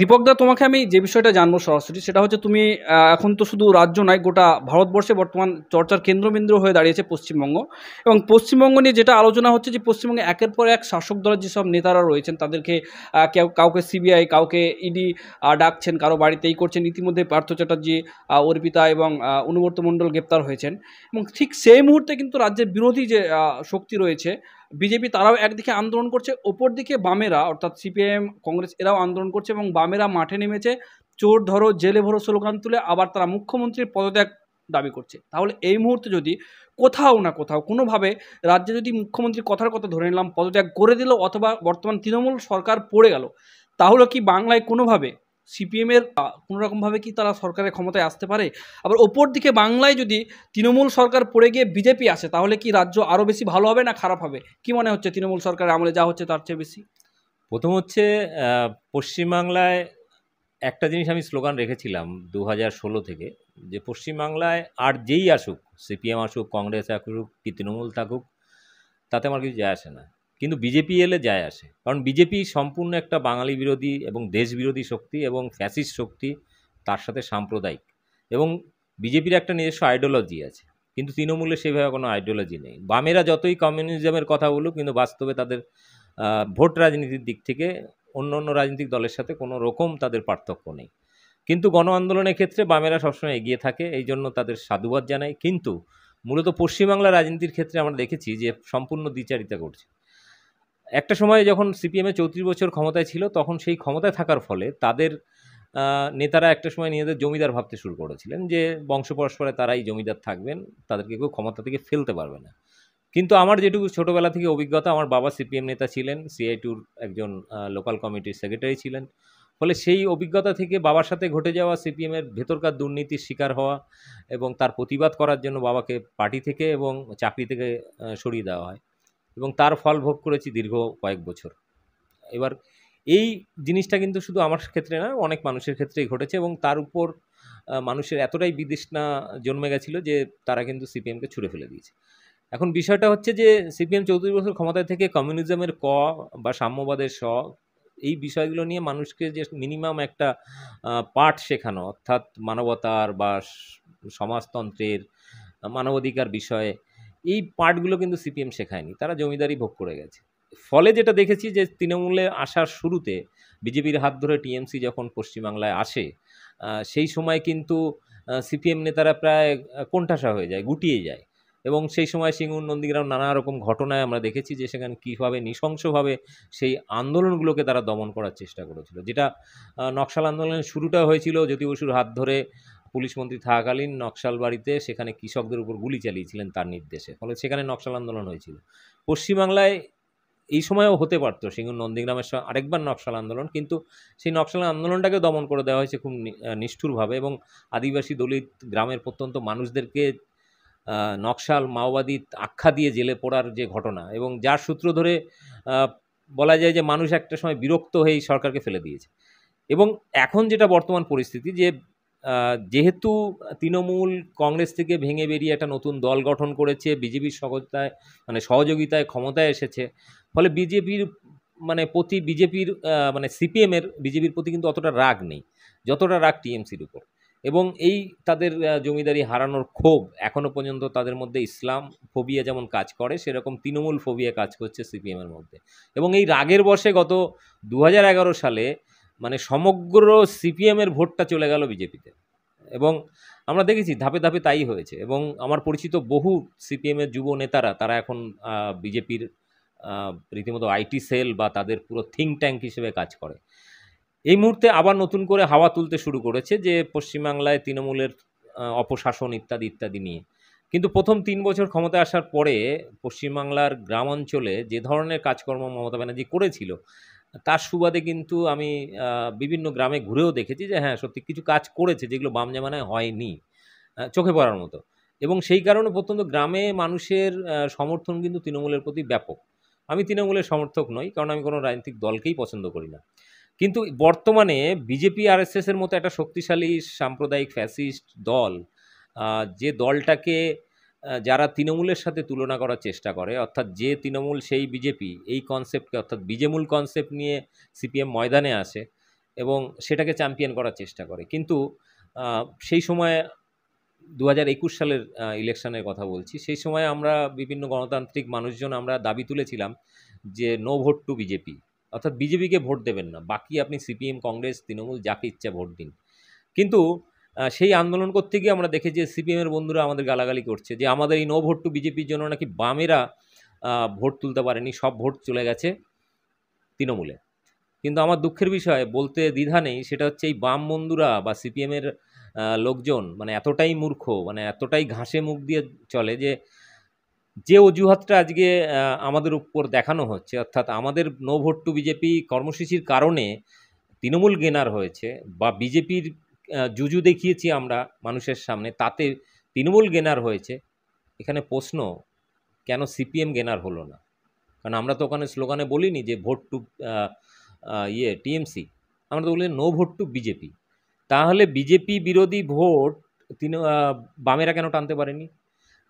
দীপকদা তোমাকে আমি যে বিষয়টা জানবো সরাসরি সেটা হচ্ছে তুমি এখন তো শুধু রাজ্য নয় গোটা ভারতবর্ষে বর্তমান চর্চার কেন্দ্রবিন্দু হয়ে দাঁড়িয়েছে পশ্চিমবঙ্গ এবং পশ্চিমবঙ্গ নিয়ে যেটা আলোচনা হচ্ছে যে পশ্চিমবঙ্গে একের পর এক শাসক দলের যেসব নেতারা রয়েছেন তাদেরকে কেউ কাউকে সিবিআই কাউকে ইডি ডাকছেন কারো বাড়িতেই করছেন ইতিমধ্যে পার্থ চ্যাটার্জি অর্পিতা এবং অনুবর্ত মণ্ডল গ্রেপ্তার হয়েছেন এবং ঠিক সেই মুহূর্তে কিন্তু রাজ্যের বিরোধী যে শক্তি রয়েছে বিজেপি তারাও একদিকে আন্দোলন করছে ওপর দিকে বামেরা অর্থাৎ সিপিএম কংগ্রেস এরাও আন্দোলন করছে এবং বামেরা মাঠে নেমেছে চোর ধরো জেলে ভরো স্লোগান তুলে আবার তারা মুখ্যমন্ত্রীর পদত্যাগ দাবি করছে তাহলে এই মুহূর্তে যদি কোথাও না কোথাও কোনোভাবে রাজ্যে যদি মুখ্যমন্ত্রী কথার কথা ধরে নিলাম পদত্যাগ করে দিল অথবা বর্তমান তৃণমূল সরকার পড়ে গেল তাহলে কি বাংলায় কোনোভাবে সিপিএমের ভাবে কি তারা সরকারের ক্ষমতায় আসতে পারে আবার ওপর দিকে বাংলায় যদি তৃণমূল সরকার পড়ে গিয়ে বিজেপি আসে তাহলে কি রাজ্য আরও বেশি ভালো হবে না খারাপ হবে কি মনে হচ্ছে তৃণমূল সরকারের আমলে যা হচ্ছে তার চেয়ে বেশি প্রথম হচ্ছে পশ্চিমবাংলায় একটা জিনিস আমি স্লোগান রেখেছিলাম দু হাজার ষোলো থেকে যে পশ্চিমবাংলায় আর যেই আসুক সিপিএম আসুক কংগ্রেস আসুক কি তৃণমূল থাকুক তাতে আমার কিছু যায় আসে না কিন্তু বিজেপি এলে যায় আসে কারণ বিজেপি সম্পূর্ণ একটা বাঙালি বিরোধী এবং দেশবিরোধী শক্তি এবং ফ্যাসিস্ট শক্তি তার সাথে সাম্প্রদায়িক এবং বিজেপির একটা নিজস্ব আইডিওলজি আছে কিন্তু তৃণমূলে সেভাবে কোনো আইডিওলজি নেই বামেরা যতই কমিউনিজমের কথা বলুক কিন্তু বাস্তবে তাদের ভোট রাজনীতির দিক থেকে অন্য অন্য রাজনৈতিক দলের সাথে কোনো রকম তাদের পার্থক্য নেই কিন্তু গণ আন্দোলনের ক্ষেত্রে বামেরা সবসময় এগিয়ে থাকে এই জন্য তাদের সাধুবাদ জানায় কিন্তু মূলত পশ্চিমবাংলা রাজনীতির ক্ষেত্রে আমরা দেখেছি যে সম্পূর্ণ দ্বিচারিতা করছে একটা সময় যখন সিপিএমে চৌত্রিশ বছর ক্ষমতায় ছিল তখন সেই ক্ষমতায় থাকার ফলে তাদের নেতারা একটা সময় নিজেদের জমিদার ভাবতে শুরু করেছিলেন যে বংশ পরস্পরে তারাই জমিদার থাকবেন তাদেরকে কেউ ক্ষমতা থেকে ফেলতে পারবে না কিন্তু আমার যেটুকু ছোটোবেলা থেকে অভিজ্ঞতা আমার বাবা সিপিএম নেতা ছিলেন সিআই টুর একজন লোকাল কমিটির সেক্রেটারি ছিলেন ফলে সেই অভিজ্ঞতা থেকে বাবার সাথে ঘটে যাওয়া সিপিএমের ভেতরকার দুর্নীতির শিকার হওয়া এবং তার প্রতিবাদ করার জন্য বাবাকে পার্টি থেকে এবং চাকরি থেকে সরিয়ে দেওয়া হয় এবং তার ফল ভোগ করেছি দীর্ঘ কয়েক বছর এবার এই জিনিসটা কিন্তু শুধু আমার ক্ষেত্রে না অনেক মানুষের ক্ষেত্রেই ঘটেছে এবং তার উপর মানুষের এতটাই বিদেশনা জন্মে গেছিলো যে তারা কিন্তু সিপিএমকে ছুড়ে ফেলে দিয়েছে এখন বিষয়টা হচ্ছে যে সিপিএম চৌত্রিশ বছর ক্ষমতায় থেকে কমিউনিজমের ক বা সাম্যবাদের স এই বিষয়গুলো নিয়ে মানুষকে যে মিনিমাম একটা পাঠ শেখানো অর্থাৎ মানবতার বা সমাজতন্ত্রের মানবাধিকার বিষয়ে এই পার্টগুলো কিন্তু সিপিএম শেখায়নি তারা জমিদারি ভোগ করে গেছে ফলে যেটা দেখেছি যে তৃণমূলে আসার শুরুতে বিজেপির হাত ধরে টিএমসি যখন পশ্চিমবাংলায় আসে সেই সময় কিন্তু সিপিএম নেতারা প্রায় কোণঠাসা হয়ে যায় গুটিয়ে যায় এবং সেই সময় সিঙ্গুর নন্দীগ্রাম নানা রকম ঘটনায় আমরা দেখেছি যে সেখানে কীভাবে নৃশংসভাবে সেই আন্দোলনগুলোকে তারা দমন করার চেষ্টা করেছিল যেটা নকশাল আন্দোলনের শুরুটা হয়েছিল জ্যোতি বসুর হাত ধরে পুলিশ মন্ত্রী থাকাকালীন নকশালবাড়িতে সেখানে কৃষকদের উপর গুলি চালিয়েছিলেন তার নির্দেশে ফলে সেখানে নকশাল আন্দোলন হয়েছিল পশ্চিমবাংলায় এই সময়ও হতে পারত সিঙ্গুর নন্দীগ্রামের সময় আরেকবার নকশাল আন্দোলন কিন্তু সেই নকশাল আন্দোলনটাকে দমন করে দেওয়া হয়েছে খুব নিষ্ঠুরভাবে এবং আদিবাসী দলিত গ্রামের প্রত্যন্ত মানুষদেরকে নকশাল মাওবাদী আখ্যা দিয়ে জেলে পড়ার যে ঘটনা এবং যার সূত্র ধরে বলা যায় যে মানুষ একটা সময় বিরক্ত হয়ে সরকারকে ফেলে দিয়েছে এবং এখন যেটা বর্তমান পরিস্থিতি যে যেহেতু তৃণমূল কংগ্রেস থেকে ভেঙে বেরিয়ে একটা নতুন দল গঠন করেছে বিজেপির সহজতায় মানে সহযোগিতায় ক্ষমতায় এসেছে ফলে বিজেপির মানে প্রতি বিজেপির মানে সিপিএমের বিজেপির প্রতি কিন্তু অতটা রাগ নেই যতটা রাগ টিএমসির উপর এবং এই তাদের জমিদারি হারানোর ক্ষোভ এখনও পর্যন্ত তাদের মধ্যে ইসলাম ফোবিয়া যেমন কাজ করে সেরকম তৃণমূল ফোবিয়া কাজ করছে সিপিএমের মধ্যে এবং এই রাগের বসে গত দু সালে মানে সমগ্র সিপিএমের ভোটটা চলে গেল বিজেপিতে এবং আমরা দেখেছি ধাপে ধাপে তাই হয়েছে এবং আমার পরিচিত বহু সিপিএমের যুব নেতারা তারা এখন বিজেপির রীতিমতো আইটি সেল বা তাদের পুরো থিঙ্ক ট্যাঙ্ক হিসেবে কাজ করে এই মুহূর্তে আবার নতুন করে হাওয়া তুলতে শুরু করেছে যে পশ্চিমবাংলায় তৃণমূলের অপশাসন ইত্যাদি ইত্যাদি নিয়ে কিন্তু প্রথম তিন বছর ক্ষমতা আসার পরে পশ্চিমবাংলার গ্রামাঞ্চলে যে ধরনের কাজকর্ম মমতা ব্যানার্জি করেছিল তার সুবাদে কিন্তু আমি বিভিন্ন গ্রামে ঘুরেও দেখেছি যে হ্যাঁ সত্যি কিছু কাজ করেছে যেগুলো বাম জামানায় হয়নি চোখে পড়ার মতো এবং সেই কারণে প্রত্যন্ত গ্রামে মানুষের সমর্থন কিন্তু তৃণমূলের প্রতি ব্যাপক আমি তৃণমূলের সমর্থক নই কারণ আমি কোনো রাজনৈতিক দলকেই পছন্দ করি না কিন্তু বর্তমানে বিজেপি আরএসএসের মতো একটা শক্তিশালী সাম্প্রদায়িক ফ্যাসিস্ট দল যে দলটাকে যারা তৃণমূলের সাথে তুলনা করার চেষ্টা করে অর্থাৎ যে তৃণমূল সেই বিজেপি এই কনসেপ্টকে অর্থাৎ বিজেমূল কনসেপ্ট নিয়ে সিপিএম ময়দানে আসে এবং সেটাকে চ্যাম্পিয়ন করার চেষ্টা করে কিন্তু সেই সময় দু হাজার একুশ সালের ইলেকশনের কথা বলছি সেই সময় আমরা বিভিন্ন গণতান্ত্রিক মানুষজন আমরা দাবি তুলেছিলাম যে নো ভোট টু বিজেপি অর্থাৎ বিজেপিকে ভোট দেবেন না বাকি আপনি সিপিএম কংগ্রেস তৃণমূল যাকে ইচ্ছা ভোট দিন কিন্তু সেই আন্দোলন করতে গিয়ে আমরা দেখেছি সিপিএমের বন্ধুরা আমাদের গালাগালি করছে যে আমাদের এই নো ভোট টু বিজেপির জন্য নাকি বামেরা ভোট তুলতে পারেনি সব ভোট চলে গেছে তৃণমূলে কিন্তু আমার দুঃখের বিষয় বলতে দ্বিধা নেই সেটা হচ্ছে এই বাম বন্ধুরা বা সিপিএমের লোকজন মানে এতটাই মূর্খ মানে এতটাই ঘাসে মুখ দিয়ে চলে যে যে অজুহাতটা আজকে আমাদের উপর দেখানো হচ্ছে অর্থাৎ আমাদের নো ভোট টু বিজেপি কর্মসূচির কারণে তৃণমূল গেনার হয়েছে বা বিজেপির জুজু দেখিয়েছি আমরা মানুষের সামনে তাতে তৃণমূল গেনার হয়েছে এখানে প্রশ্ন কেন সিপিএম গেনার হলো না কারণ আমরা তো ওখানে স্লোগানে বলিনি যে ভোট টু ইয়ে টিএমসি আমরা তো বলি নো ভোট টু বিজেপি তাহলে বিজেপি বিরোধী ভোট তিনি বামেরা কেন টানতে পারেনি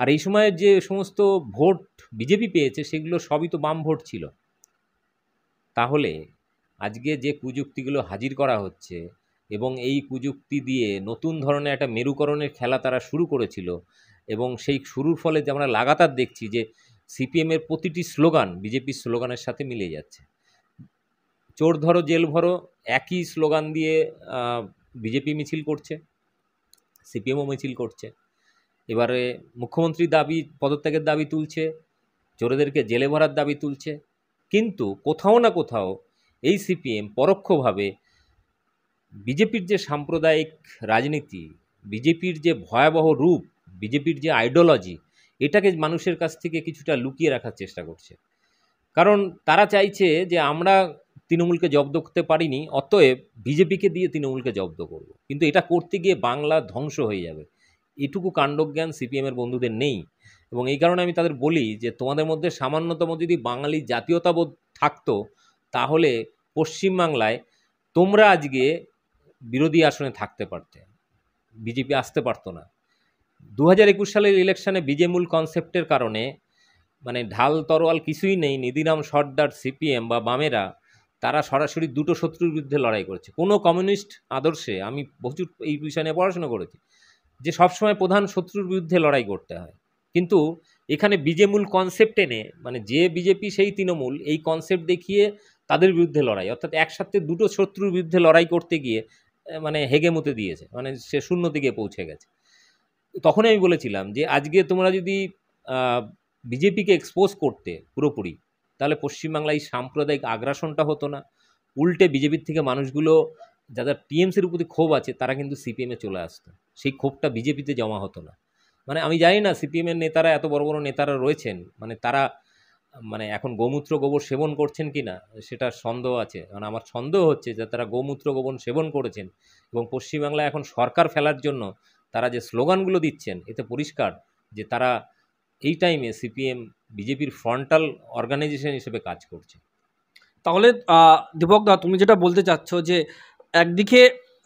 আর এই সময়ে যে সমস্ত ভোট বিজেপি পেয়েছে সেগুলো সবই তো বাম ভোট ছিল তাহলে আজকে যে কুযুক্তিগুলো হাজির করা হচ্ছে এবং এই প্রযুক্তি দিয়ে নতুন ধরনের একটা মেরুকরণের খেলা তারা শুরু করেছিল এবং সেই শুরুর ফলে যে আমরা লাগাতার দেখছি যে সিপিএমের প্রতিটি স্লোগান বিজেপির স্লোগানের সাথে মিলে যাচ্ছে চোর ধরো জেল ভরো একই স্লোগান দিয়ে বিজেপি মিছিল করছে সিপিএমও মিছিল করছে এবারে মুখ্যমন্ত্রী দাবি পদত্যাগের দাবি তুলছে চোরেদেরকে জেলে ভরার দাবি তুলছে কিন্তু কোথাও না কোথাও এই সিপিএম পরোক্ষভাবে বিজেপির যে সাম্প্রদায়িক রাজনীতি বিজেপির যে ভয়াবহ রূপ বিজেপির যে আইডিওলজি এটাকে মানুষের কাছ থেকে কিছুটা লুকিয়ে রাখার চেষ্টা করছে কারণ তারা চাইছে যে আমরা তৃণমূলকে জব্দ করতে পারিনি অতএব বিজেপিকে দিয়ে তৃণমূলকে জব্দ করব কিন্তু এটা করতে গিয়ে বাংলা ধ্বংস হয়ে যাবে এটুকু কাণ্ডজ্ঞান সিপিএমের বন্ধুদের নেই এবং এই কারণে আমি তাদের বলি যে তোমাদের মধ্যে সামান্যতম যদি বাঙালি জাতীয়তাবোধ থাকতো তাহলে পশ্চিমবাংলায় তোমরা আজকে বিরোধী আসনে থাকতে পারতে বিজেপি আসতে পারতো না দু হাজার একুশ সালের ইলেকশনে বিজেমূল কনসেপ্টের কারণে মানে ঢাল তরোয়াল কিছুই নেই নিধিরাম সর্দার সিপিএম বা বামেরা তারা সরাসরি দুটো শত্রুর বিরুদ্ধে লড়াই করেছে কোনো কমিউনিস্ট আদর্শে আমি প্রচুর এই বিষয় নিয়ে পড়াশোনা করেছি যে সবসময় প্রধান শত্রুর বিরুদ্ধে লড়াই করতে হয় কিন্তু এখানে বিজেমূল কনসেপ্ট এনে মানে যে বিজেপি সেই তৃণমূল এই কনসেপ্ট দেখিয়ে তাদের বিরুদ্ধে লড়াই অর্থাৎ একসাথে দুটো শত্রুর বিরুদ্ধে লড়াই করতে গিয়ে মানে হেগেমুতে দিয়েছে মানে সে শূন্য দিকে পৌঁছে গেছে তখন আমি বলেছিলাম যে আজকে তোমরা যদি বিজেপিকে এক্সপোজ করতে পুরোপুরি তাহলে পশ্চিমবাংলায় সাম্প্রদায়িক আগ্রাসনটা হতো না উল্টে বিজেপির থেকে মানুষগুলো যাদের টিএমসির প্রতি ক্ষোভ আছে তারা কিন্তু সিপিএমে চলে আসতো সেই ক্ষোভটা বিজেপিতে জমা হতো না মানে আমি জানি না সিপিএমের নেতারা এত বড় বড় নেতারা রয়েছেন মানে তারা মানে এখন গোমূত্র গোবর সেবন করছেন কি না সেটা সন্দেহ আছে কারণ আমার সন্দেহ হচ্ছে যে তারা গোমূত্র গোবর সেবন করেছেন এবং পশ্চিমবাংলায় এখন সরকার ফেলার জন্য তারা যে স্লোগানগুলো দিচ্ছেন এতে পরিষ্কার যে তারা এই টাইমে সিপিএম বিজেপির ফ্রন্টাল অর্গানাইজেশন হিসেবে কাজ করছে তাহলে দীপক দা তুমি যেটা বলতে চাচ্ছ যে একদিকে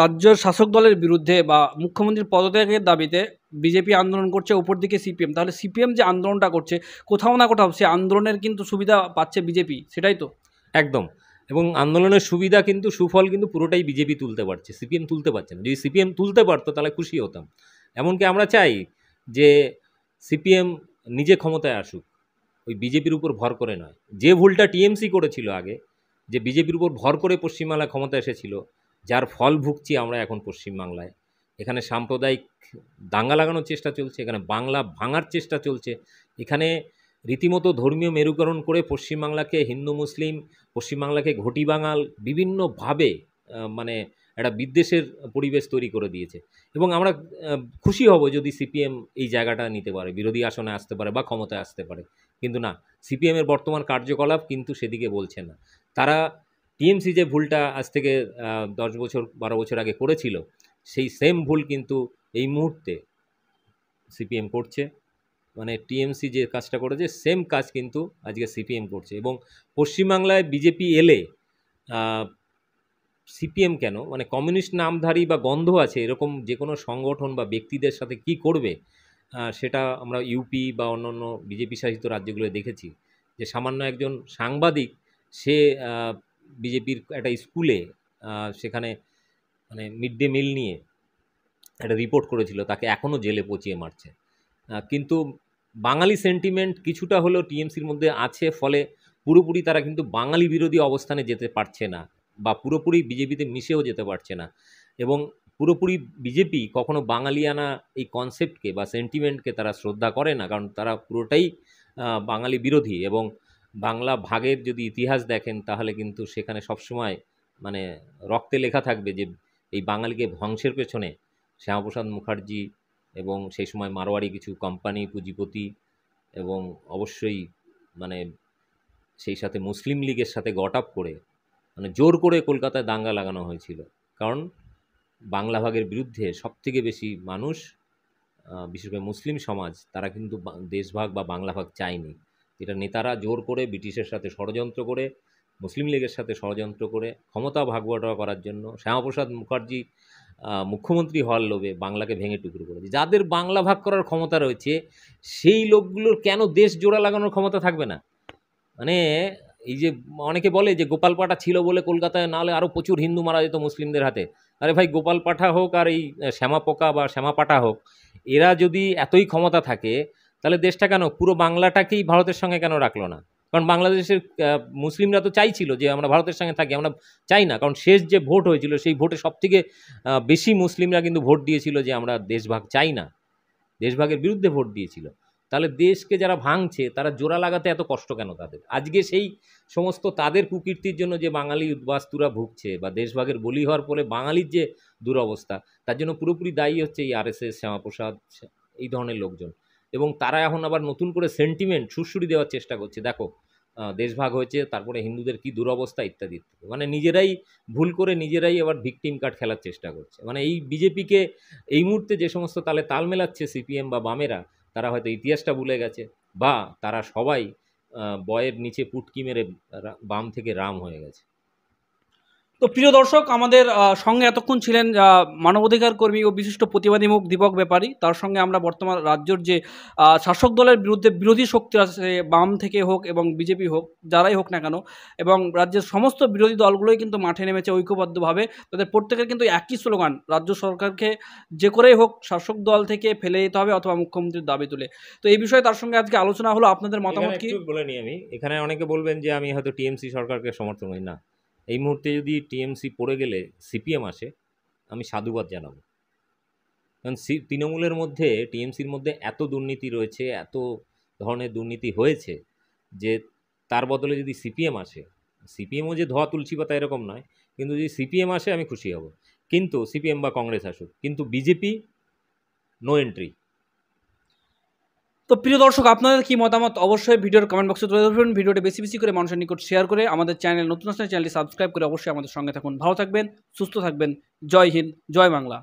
রাজ্যের শাসক দলের বিরুদ্ধে বা মুখ্যমন্ত্রীর পদত্যাগের দাবিতে বিজেপি আন্দোলন করছে উপর দিকে সিপিএম তাহলে সিপিএম যে আন্দোলনটা করছে কোথাও না কোথাও সে আন্দোলনের কিন্তু সুবিধা পাচ্ছে বিজেপি সেটাই তো একদম এবং আন্দোলনের সুবিধা কিন্তু সুফল কিন্তু পুরোটাই বিজেপি তুলতে পারছে সিপিএম তুলতে পারছে না যদি সিপিএম তুলতে পারতো তাহলে খুশি হতাম এমনকি আমরা চাই যে সিপিএম নিজে ক্ষমতায় আসুক ওই বিজেপির উপর ভর করে নয় যে ভুলটা টিএমসি করেছিল আগে যে বিজেপির উপর ভর করে পশ্চিমবাংলা ক্ষমতা এসেছিল যার ফল ভুগছি আমরা এখন পশ্চিমবাংলায় এখানে সাম্প্রদায়িক দাঙ্গা লাগানোর চেষ্টা চলছে এখানে বাংলা ভাঙার চেষ্টা চলছে এখানে রীতিমতো ধর্মীয় মেরুকরণ করে পশ্চিমবাংলাকে হিন্দু মুসলিম পশ্চিমবাংলাকে ঘটি বাঙাল বিভিন্নভাবে মানে একটা বিদ্বেষের পরিবেশ তৈরি করে দিয়েছে এবং আমরা খুশি হব যদি সিপিএম এই জায়গাটা নিতে পারে বিরোধী আসনে আসতে পারে বা ক্ষমতায় আসতে পারে কিন্তু না সিপিএমের বর্তমান কার্যকলাপ কিন্তু সেদিকে বলছে না তারা টিএমসি যে ভুলটা আজ থেকে দশ বছর বারো বছর আগে করেছিল সেই সেম ভুল কিন্তু এই মুহূর্তে সিপিএম করছে মানে টিএমসি যে কাজটা করেছে সেম কাজ কিন্তু আজকে সিপিএম করছে এবং পশ্চিমবাংলায় বিজেপি এলে সিপিএম কেন মানে কমিউনিস্ট নামধারী বা গন্ধ আছে এরকম যে কোনো সংগঠন বা ব্যক্তিদের সাথে কি করবে সেটা আমরা ইউপি বা অন্য অন্য বিজেপি শাসিত রাজ্যগুলো দেখেছি যে সামান্য একজন সাংবাদিক সে বিজেপির একটা স্কুলে সেখানে মানে মিড ডে মিল নিয়ে একটা রিপোর্ট করেছিল তাকে এখনও জেলে পচিয়ে মারছে কিন্তু বাঙালি সেন্টিমেন্ট কিছুটা হলেও টিএমসির মধ্যে আছে ফলে পুরোপুরি তারা কিন্তু বাঙালি বিরোধী অবস্থানে যেতে পারছে না বা পুরোপুরি বিজেপিতে মিশেও যেতে পারছে না এবং পুরোপুরি বিজেপি কখনো বাঙালিয়ানা এই কনসেপ্টকে বা সেন্টিমেন্টকে তারা শ্রদ্ধা করে না কারণ তারা পুরোটাই বাঙালি বিরোধী এবং বাংলা ভাগের যদি ইতিহাস দেখেন তাহলে কিন্তু সেখানে সবসময় মানে রক্তে লেখা থাকবে যে এই বাঙালিকে ধ্বংসের পেছনে শ্যামাপ্রসাদ মুখার্জি এবং সেই সময় মারোয়ারি কিছু কোম্পানি পুঁজিপতি এবং অবশ্যই মানে সেই সাথে মুসলিম লীগের সাথে গট আপ করে মানে জোর করে কলকাতায় দাঙ্গা লাগানো হয়েছিল কারণ বাংলা ভাগের বিরুদ্ধে সবথেকে বেশি মানুষ বিশেষ করে মুসলিম সমাজ তারা কিন্তু দেশভাগ বা বাংলা ভাগ চায়নি এটা নেতারা জোর করে ব্রিটিশের সাথে ষড়যন্ত্র করে মুসলিম লীগের সাথে ষড়যন্ত্র করে ক্ষমতা ভাগবাটা করার জন্য শ্যামাপ্রসাদ মুখার্জি মুখ্যমন্ত্রী হওয়ার লোভে বাংলাকে ভেঙে টুকরো করেছে যাদের বাংলা ভাগ করার ক্ষমতা রয়েছে সেই লোকগুলোর কেন দেশ জোড়া লাগানোর ক্ষমতা থাকবে না মানে এই যে অনেকে বলে যে গোপাল পাঠা ছিল বলে কলকাতায় নাহলে আরও প্রচুর হিন্দু মারা যেত মুসলিমদের হাতে আরে ভাই গোপাল পাঠা হোক আর এই শ্যামাপোকা বা শ্যামাপাটা হোক এরা যদি এতই ক্ষমতা থাকে তাহলে দেশটা কেন পুরো বাংলাটাকেই ভারতের সঙ্গে কেন রাখলো না কারণ বাংলাদেশের মুসলিমরা তো চাইছিল যে আমরা ভারতের সঙ্গে থাকি আমরা চাই না কারণ শেষ যে ভোট হয়েছিল সেই ভোটে সবথেকে বেশি মুসলিমরা কিন্তু ভোট দিয়েছিল যে আমরা দেশভাগ চাই না দেশভাগের বিরুদ্ধে ভোট দিয়েছিল তাহলে দেশকে যারা ভাঙছে তারা জোড়া লাগাতে এত কষ্ট কেন তাদের আজকে সেই সমস্ত তাদের কুকীর্তির জন্য যে বাঙালি উদ্বাস্তুরা ভুগছে বা দেশভাগের বলি হওয়ার পরে বাঙালির যে দুরবস্থা তার জন্য পুরোপুরি দায়ী হচ্ছে এই আরএসএস শ্যামাপ্রসাদ এই ধরনের লোকজন এবং তারা এখন আবার নতুন করে সেন্টিমেন্ট সুরসুরি দেওয়ার চেষ্টা করছে দেখো দেশভাগ হয়েছে তারপরে হিন্দুদের কি দুরবস্থা ইত্যাদি ইত্যাদি মানে নিজেরাই ভুল করে নিজেরাই আবার ভিকটিম কার্ড খেলার চেষ্টা করছে মানে এই বিজেপিকে এই মুহূর্তে যে সমস্ত তালে তাল মেলাচ্ছে সিপিএম বা বামেরা তারা হয়তো ইতিহাসটা ভুলে গেছে বা তারা সবাই বয়ের নিচে পুটকি মেরে বাম থেকে রাম হয়ে গেছে তো প্রিয় দর্শক আমাদের সঙ্গে এতক্ষণ ছিলেন মানবাধিকার কর্মী ও বিশিষ্ট প্রতিবাদী মুখ দীপক ব্যাপারী তার সঙ্গে আমরা বর্তমান রাজ্যের যে শাসক দলের বিরুদ্ধে বিরোধী শক্তি আছে বাম থেকে হোক এবং বিজেপি হোক যারাই হোক না কেন এবং রাজ্যের সমস্ত বিরোধী দলগুলোই কিন্তু মাঠে নেমেছে ঐক্যবদ্ধভাবে তাদের প্রত্যেকের কিন্তু একই স্লোগান রাজ্য সরকারকে যে করেই হোক শাসক দল থেকে ফেলে যেতে হবে অথবা মুখ্যমন্ত্রীর দাবি তুলে তো এই বিষয়ে তার সঙ্গে আজকে আলোচনা হলো আপনাদের মতামত কি বলে নিই আমি এখানে অনেকে বলবেন যে আমি হয়তো টিএমসি সরকারকে সমর্থন করি না এই মুহূর্তে যদি টিএমসি পড়ে গেলে সিপিএম আসে আমি সাধুবাদ জানাবো কারণ সি তৃণমূলের মধ্যে টিএমসির মধ্যে এত দুর্নীতি রয়েছে এত ধরনের দুর্নীতি হয়েছে যে তার বদলে যদি সিপিএম আসে সিপিএমও যে ধোয়া তুলসী পাতা এরকম নয় কিন্তু যদি সিপিএম আসে আমি খুশি হব কিন্তু সিপিএম বা কংগ্রেস আসুক কিন্তু বিজেপি নো এন্ট্রি তো প্রিয় দর্শক আপনাদের কি মতামত অবশ্যই ভিডিওর কমেন্ট বক্সে তুলে ধরবেন ভিডিওটি বেশি বেশি করে মানুষের নিকট শেয়ার করে আমাদের চ্যানেল নতুন আসলে চ্যানেলটি সাবস্ক্রাইব করে অবশ্যই আমাদের সঙ্গে থাকুন ভালো থাকবেন সুস্থ থাকবেন জয় হিন্দ জয় বাংলা